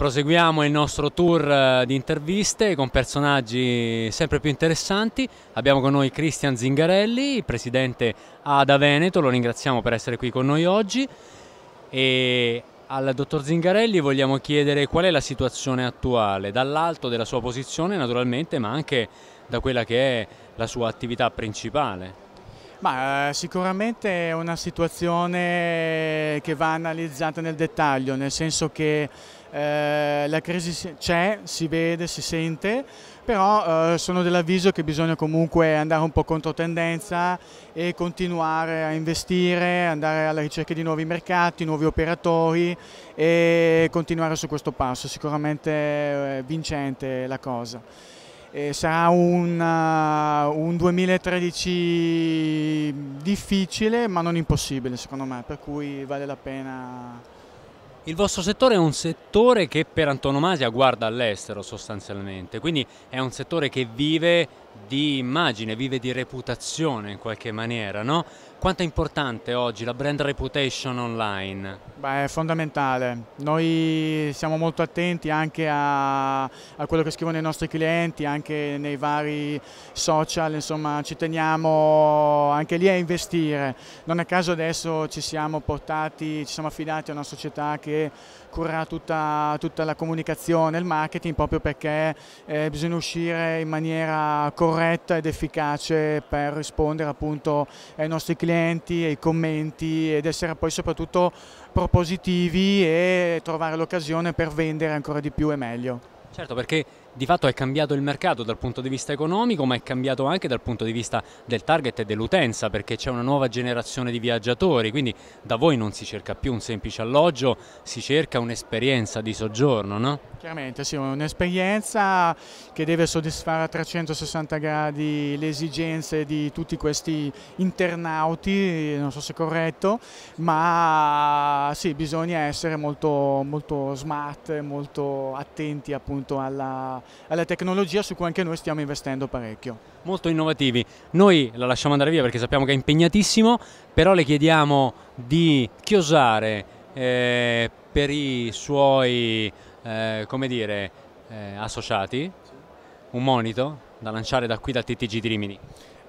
Proseguiamo il nostro tour eh, di interviste con personaggi sempre più interessanti. Abbiamo con noi Cristian Zingarelli, presidente Ada Veneto, lo ringraziamo per essere qui con noi oggi. E al dottor Zingarelli vogliamo chiedere qual è la situazione attuale, dall'alto della sua posizione naturalmente, ma anche da quella che è la sua attività principale. Ma eh, sicuramente è una situazione che va analizzata nel dettaglio, nel senso che eh, la crisi c'è, si vede, si sente, però eh, sono dell'avviso che bisogna comunque andare un po' contro tendenza e continuare a investire, andare alla ricerca di nuovi mercati, nuovi operatori e continuare su questo passo, sicuramente è eh, vincente la cosa eh, sarà una, un 2013 eh, difficile ma non impossibile secondo me, per cui vale la pena. Il vostro settore è un settore che per antonomasia guarda all'estero sostanzialmente, quindi è un settore che vive di immagine, vive di reputazione in qualche maniera, no? Quanto è importante oggi la brand reputation online? Beh, è fondamentale. Noi siamo molto attenti anche a, a, quello che scrivono i nostri clienti, anche nei vari social, insomma, ci teniamo anche lì a investire. Non a caso adesso ci siamo portati, ci siamo affidati a una società che curerà tutta, tutta la comunicazione, il marketing, proprio perché eh, bisogna uscire in maniera corretta ed efficace per rispondere appunto ai nostri clienti, ai commenti ed essere poi soprattutto propositivi e trovare l'occasione per vendere ancora di più e meglio. Certo, perché di fatto è cambiato il mercato dal punto di vista economico, ma è cambiato anche dal punto di vista del target e dell'utenza, perché c'è una nuova generazione di viaggiatori, quindi da voi non si cerca più un semplice alloggio, si cerca un'esperienza di soggiorno, no? Chiaramente sì, un'esperienza che deve soddisfare a 360 gradi le esigenze di tutti questi internauti, non so se è corretto, ma sì, bisogna essere molto, molto smart, molto attenti appunto alla alla, alla tecnologia su cui anche noi stiamo investendo parecchio. Molto innovativi. Noi la lasciamo andare via perché sappiamo che è impegnatissimo, però le chiediamo di chiosare eh, per i suoi eh, come dire, eh, associati un monito da lanciare da qui dal TTG di Rimini.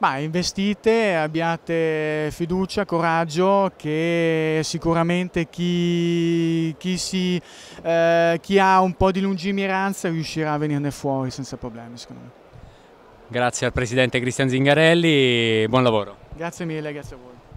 Ma investite, abbiate fiducia, coraggio che sicuramente chi, chi, si, eh, chi ha un po' di lungimiranza riuscirà a venirne fuori senza problemi secondo me. Grazie al Presidente Cristian Zingarelli, buon lavoro. Grazie mille, grazie a voi.